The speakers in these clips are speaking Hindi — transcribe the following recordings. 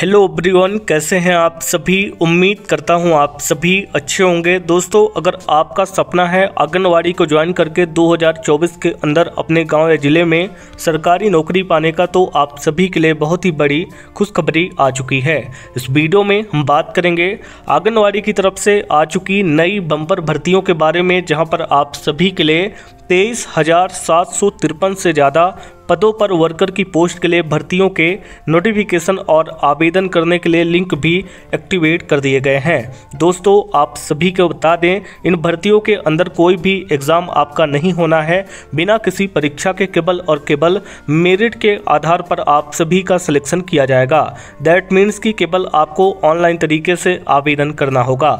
हेलो ब्रिवन कैसे हैं आप सभी उम्मीद करता हूं आप सभी अच्छे होंगे दोस्तों अगर आपका सपना है आंगनवाड़ी को ज्वाइन करके 2024 के अंदर अपने गांव या ज़िले में सरकारी नौकरी पाने का तो आप सभी के लिए बहुत ही बड़ी खुशखबरी आ चुकी है इस वीडियो में हम बात करेंगे आंगनवाड़ी की तरफ से आ चुकी नई बम्पर भर्तियों के बारे में जहाँ पर आप सभी के लिए तेईस हज़ार सात सौ तिरपन से ज़्यादा पदों पर वर्कर की पोस्ट के लिए भर्तियों के नोटिफिकेशन और आवेदन करने के लिए लिंक भी एक्टिवेट कर दिए गए हैं दोस्तों आप सभी को बता दें इन भर्तियों के अंदर कोई भी एग्ज़ाम आपका नहीं होना है बिना किसी परीक्षा के केवल और केवल मेरिट के आधार पर आप सभी का सिलेक्शन किया जाएगा दैट मीन्स कि केवल आपको ऑनलाइन तरीके से आवेदन करना होगा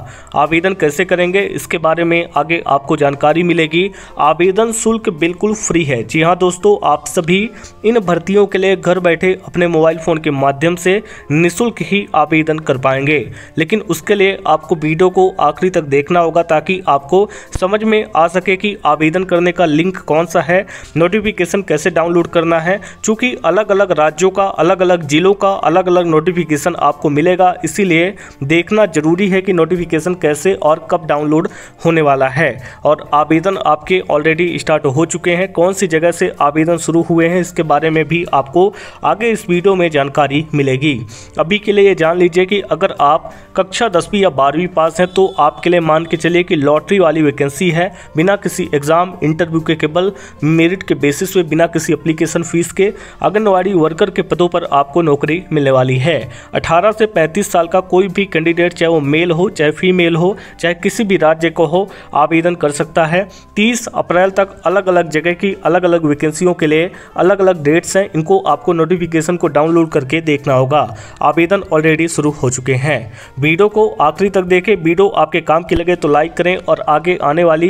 आवेदन कैसे करेंगे इसके बारे में आगे आपको जानकारी मिलेगी आवेदन शुल्क बिल्कुल फ्री है जी हाँ दोस्तों आप सभी भी इन भर्तियों के लिए घर बैठे अपने मोबाइल फ़ोन के माध्यम से निःशुल्क ही आवेदन कर पाएंगे लेकिन उसके लिए आपको वीडियो को आखिरी तक देखना होगा ताकि आपको समझ में आ सके कि आवेदन करने का लिंक कौन सा है नोटिफिकेशन कैसे डाउनलोड करना है चूँकि अलग अलग राज्यों का अलग अलग ज़िलों का अलग अलग नोटिफिकेशन आपको मिलेगा इसीलिए देखना ज़रूरी है कि नोटिफिकेशन कैसे और कब डाउनलोड होने वाला है और आवेदन आपके ऑलरेडी स्टार्ट हो चुके हैं कौन सी जगह से आवेदन शुरू हुए हुए हैं इसके बारे में भी आपको आगे इस वीडियो में जानकारी मिलेगी अभी के लिए ये जान लीजिए कि अगर आप कक्षा दसवीं या बारहवीं पास हैं तो आपके लिए मान के चलिए कि लॉटरी वाली वैकेंसी है बिना किसी एग्ज़ाम इंटरव्यू के केवल मेरिट के बेसिस पे बिना किसी अप्लीकेशन फ़ीस के आंगनबाड़ी वर्कर के पदों पर आपको नौकरी मिलने वाली है अठारह से पैंतीस साल का कोई भी कैंडिडेट चाहे वो मेल हो चाहे फीमेल हो चाहे किसी भी राज्य को हो आवेदन कर सकता है तीस अप्रैल तक अलग अलग जगह की अलग अलग वैकेंसियों के लिए अलग अलग डेट्स हैं इनको आपको नोटिफिकेशन को डाउनलोड करके देखना होगा आवेदन ऑलरेडी शुरू हो चुके हैं वीडियो को आखिरी तक देखें वीडियो आपके काम की लगे तो लाइक करें और आगे आने वाली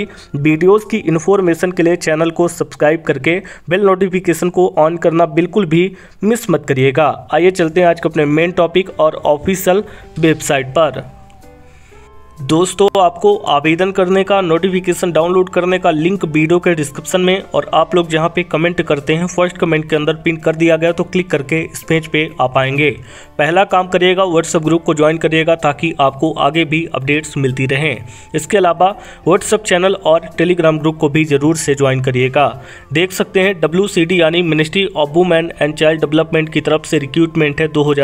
वीडियोस की इन्फॉर्मेशन के लिए चैनल को सब्सक्राइब करके बेल नोटिफिकेशन को ऑन करना बिल्कुल भी मिस मत करिएगा आइए चलते हैं आज के अपने मेन टॉपिक और ऑफिशियल वेबसाइट पर दोस्तों आपको आवेदन करने का नोटिफिकेशन डाउनलोड करने का लिंक वीडियो के डिस्क्रिप्शन में और आप लोग जहां पे कमेंट करते हैं फर्स्ट कमेंट के अंदर पिन कर दिया गया तो क्लिक करके इस पेज पे आ पाएंगे पहला काम करिएगा व्हाट्सएप ग्रुप को ज्वाइन करिएगा ताकि आपको आगे भी अपडेट्स मिलती रहें इसके अलावा व्हाट्सएप चैनल और टेलीग्राम ग्रुप को भी जरूर से ज्वाइन करिएगा देख सकते हैं डब्ल्यू यानी ministry of women and child development की तरफ से रिक्रूटमेंट है दो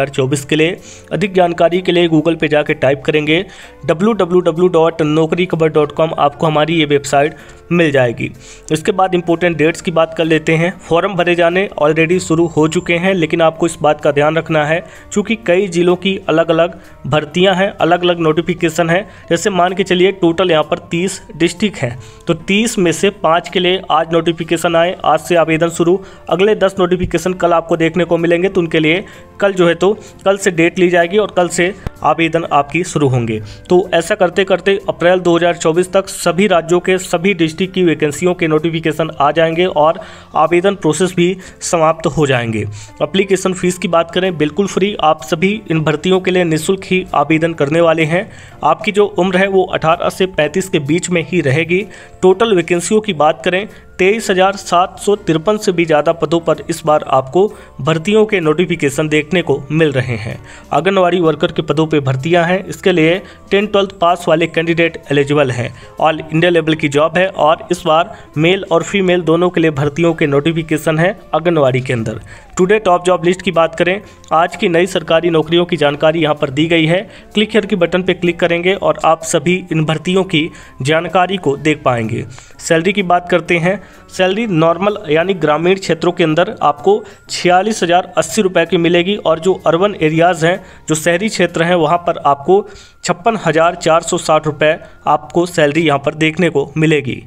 के लिए अधिक जानकारी के लिए गूगल पर जाकर टाइप करेंगे डब्ल्यू www.naukrikhabar.com आपको हमारी ये वेबसाइट मिल जाएगी इसके बाद इंपॉर्टेंट डेट्स की बात कर लेते हैं फॉर्म भरे जाने ऑलरेडी शुरू हो चुके हैं लेकिन आपको इस बात का ध्यान रखना है क्योंकि कई ज़िलों की अलग अलग भर्तियां हैं अलग अलग नोटिफिकेशन है जैसे मान के चलिए टोटल यहाँ पर तीस डिस्ट्रिक्ट हैं तो तीस में से पाँच के लिए आज नोटिफिकेशन आए आज से आवेदन शुरू अगले दस नोटिफिकेशन कल आपको देखने को मिलेंगे तो उनके लिए कल जो है तो कल से डेट ली जाएगी और कल से आवेदन आपकी शुरू होंगे तो ऐसा ऐसा करते करते अप्रैल 2024 तक सभी राज्यों के सभी डिस्ट्रिक्ट की वैकेंसियों के नोटिफिकेशन आ जाएंगे और आवेदन प्रोसेस भी समाप्त हो जाएंगे अप्लीकेशन फ़ीस की बात करें बिल्कुल फ्री आप सभी इन भर्तियों के लिए निःशुल्क ही आवेदन करने वाले हैं आपकी जो उम्र है वो अठारह से पैंतीस के बीच में ही रहेगी टोटल वैकेंसियों की बात करें तेईस हजार सात सौ तिरपन से भी ज़्यादा पदों पर इस बार आपको भर्तियों के नोटिफिकेशन देखने को मिल रहे हैं आंगनबाड़ी वर्कर के पदों पर भर्तियां हैं इसके लिए टेन ट्वेल्थ पास वाले कैंडिडेट एलिजिबल हैं ऑल इंडिया लेवल की जॉब है और इस बार मेल और फीमेल दोनों के लिए भर्तियों के नोटिफिकेशन है आंगनबाड़ी के अंदर टुडे टॉप जॉब लिस्ट की बात करें आज की नई सरकारी नौकरियों की जानकारी यहाँ पर दी गई है क्लिक हेयर के बटन पर क्लिक करेंगे और आप सभी इन भर्तियों की जानकारी को देख पाएंगे सैलरी की बात करते हैं सैलरी नॉर्मल यानी ग्रामीण क्षेत्रों के अंदर आपको छियालीस हज़ार अस्सी रुपये की मिलेगी और जो अर्बन एरियाज़ हैं जो शहरी क्षेत्र हैं वहाँ पर आपको छप्पन हज़ार चार सौ साठ रुपये आपको सैलरी यहाँ पर देखने को मिलेगी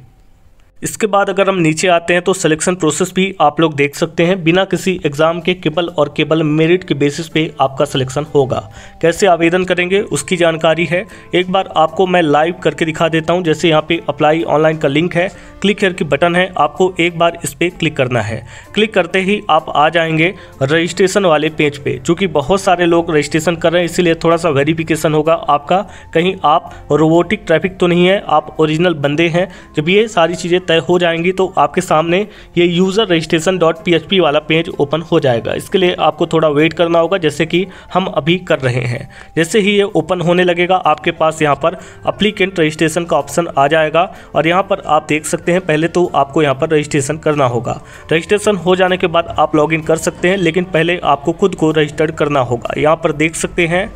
इसके बाद अगर हम नीचे आते हैं तो सिलेक्शन प्रोसेस भी आप लोग देख सकते हैं बिना किसी एग्जाम के केवल और केवल मेरिट के बेसिस पे आपका सिलेक्शन होगा कैसे आवेदन करेंगे उसकी जानकारी है एक बार आपको मैं लाइव करके दिखा देता हूं जैसे यहाँ पे अप्लाई ऑनलाइन का लिंक है क्लिक हेयर की बटन है आपको एक बार इस पर क्लिक करना है क्लिक करते ही आप आ जाएंगे रजिस्ट्रेशन वाले पेज पर चूँकि बहुत सारे लोग रजिस्ट्रेशन कर रहे हैं इसीलिए थोड़ा सा वेरीफिकेशन होगा आपका कहीं आप रोबोटिक ट्रैफिक तो नहीं है आप ओरिजिनल बंदे हैं जब ये सारी चीज़ें तय हो जाएंगी तो आपके सामने ये यूज़र रजिस्ट्रेशन डॉट पी वाला पेज ओपन हो जाएगा इसके लिए आपको थोड़ा वेट करना होगा जैसे कि हम अभी कर रहे हैं जैसे ही ये ओपन होने लगेगा आपके पास यहाँ पर अप्लीकेंट रजिस्ट्रेशन का ऑप्शन आ जाएगा और यहाँ पर आप देख सकते हैं पहले तो आपको यहाँ पर रजिस्ट्रेशन करना होगा रजिस्ट्रेशन हो जाने के बाद आप इन कर सकते हैं लेकिन पहले आपको खुद को रजिस्टर्ड करना होगा यहाँ पर देख सकते हैं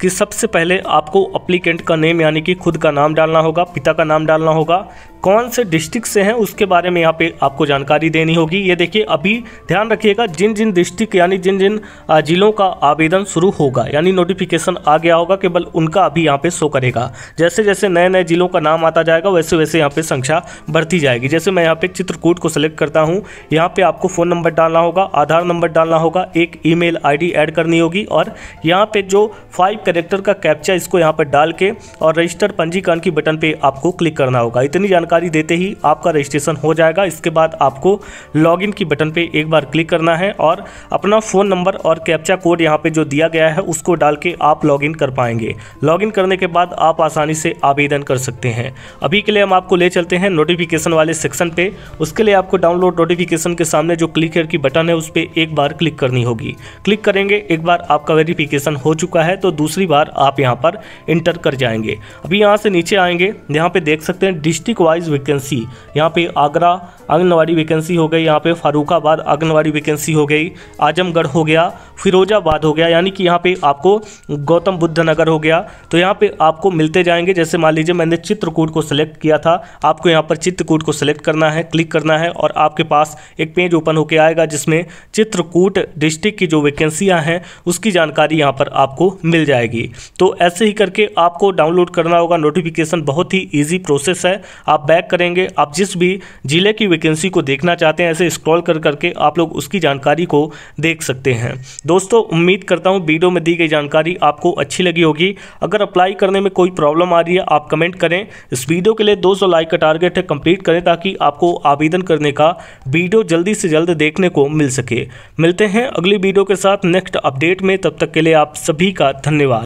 कि सबसे पहले आपको अप्लीकेंट का नेम यानी कि खुद का नाम डालना होगा पिता का नाम डालना होगा कौन से डिस्ट्रिक्ट से हैं उसके बारे में यहाँ पे आपको जानकारी देनी होगी ये देखिए अभी ध्यान रखिएगा जिन जिन डिस्ट्रिक्ट यानी जिन जिन जिलों का आवेदन शुरू होगा यानी नोटिफिकेशन आ गया होगा केवल उनका अभी यहाँ पे शो करेगा जैसे जैसे नए नए जिलों का नाम आता जाएगा वैसे वैसे यहाँ पे संख्या बढ़ती जाएगी जैसे मैं यहाँ पे चित्रकूट को सेलेक्ट करता हूँ यहाँ पे आपको फ़ोन नंबर डालना होगा आधार नंबर डालना होगा एक ई मेल ऐड करनी होगी और यहाँ पे जो फाइव करेक्टर का कैप्चा इसको यहाँ पर डाल के और रजिस्टर पंजीकरण की बटन पर आपको क्लिक करना होगा इतनी जानकारी जानकारी देते ही आपका रजिस्ट्रेशन हो जाएगा इसके बाद आपको लॉग इन की बटन पे एक बार क्लिक करना है और अपना फ़ोन नंबर और कैप्चा कोड यहाँ पे जो दिया गया है उसको डाल के आप लॉग इन कर पाएंगे लॉग इन करने के बाद आप आसानी से आवेदन कर सकते हैं अभी के लिए हम आपको ले चलते हैं नोटिफिकेशन वाले सेक्शन पे उसके लिए आपको डाउनलोड नोटिफिकेशन के सामने जो क्लिक हेयर की बटन है उस पर एक बार क्लिक करनी होगी क्लिक करेंगे एक बार आपका वेरिफिकेशन हो चुका है तो दूसरी बार आप यहाँ पर इंटर कर जाएंगे अभी यहाँ से नीचे आएंगे यहाँ पे देख सकते हैं डिस्ट्रिक्ट वाइज वाइज वैकेंसी यहाँ पे आगरा आंगनवाड़ी वैकेंसी हो गई यहाँ पे फारूखाबाद आंगनवाड़ी वैकेंसी हो गई आजमगढ़ हो गया फिरोजाबाद हो गया यानी कि यहाँ पे आपको गौतम बुद्ध नगर हो गया तो यहाँ पे आपको मिलते जाएंगे जैसे मान लीजिए मैंने चित्रकूट को सिलेक्ट किया था आपको यहाँ पर चित्रकूट को सिलेक्ट करना है क्लिक करना है और आपके पास एक पेज ओपन होकर आएगा जिसमें चित्रकूट डिस्ट्रिक्ट की जो वैकेंसियाँ हैं उसकी जानकारी यहाँ पर आपको मिल जाएगी तो ऐसे ही करके आपको डाउनलोड करना होगा नोटिफिकेशन बहुत ही ईजी प्रोसेस है आप बैक करेंगे आप जिस भी ज़िले की वैकेंसी को देखना चाहते हैं ऐसे स्क्रॉल कर करके आप लोग उसकी जानकारी को देख सकते हैं दोस्तों उम्मीद करता हूँ वीडियो में दी गई जानकारी आपको अच्छी लगी होगी अगर अप्लाई करने में कोई प्रॉब्लम आ रही है आप कमेंट करें इस वीडियो के लिए दो लाइक का टारगेट है कंप्लीट करें ताकि आपको आवेदन करने का वीडियो जल्दी से जल्द देखने को मिल सके मिलते हैं अगली वीडियो के साथ नेक्स्ट अपडेट में तब तक के लिए आप सभी का धन्यवाद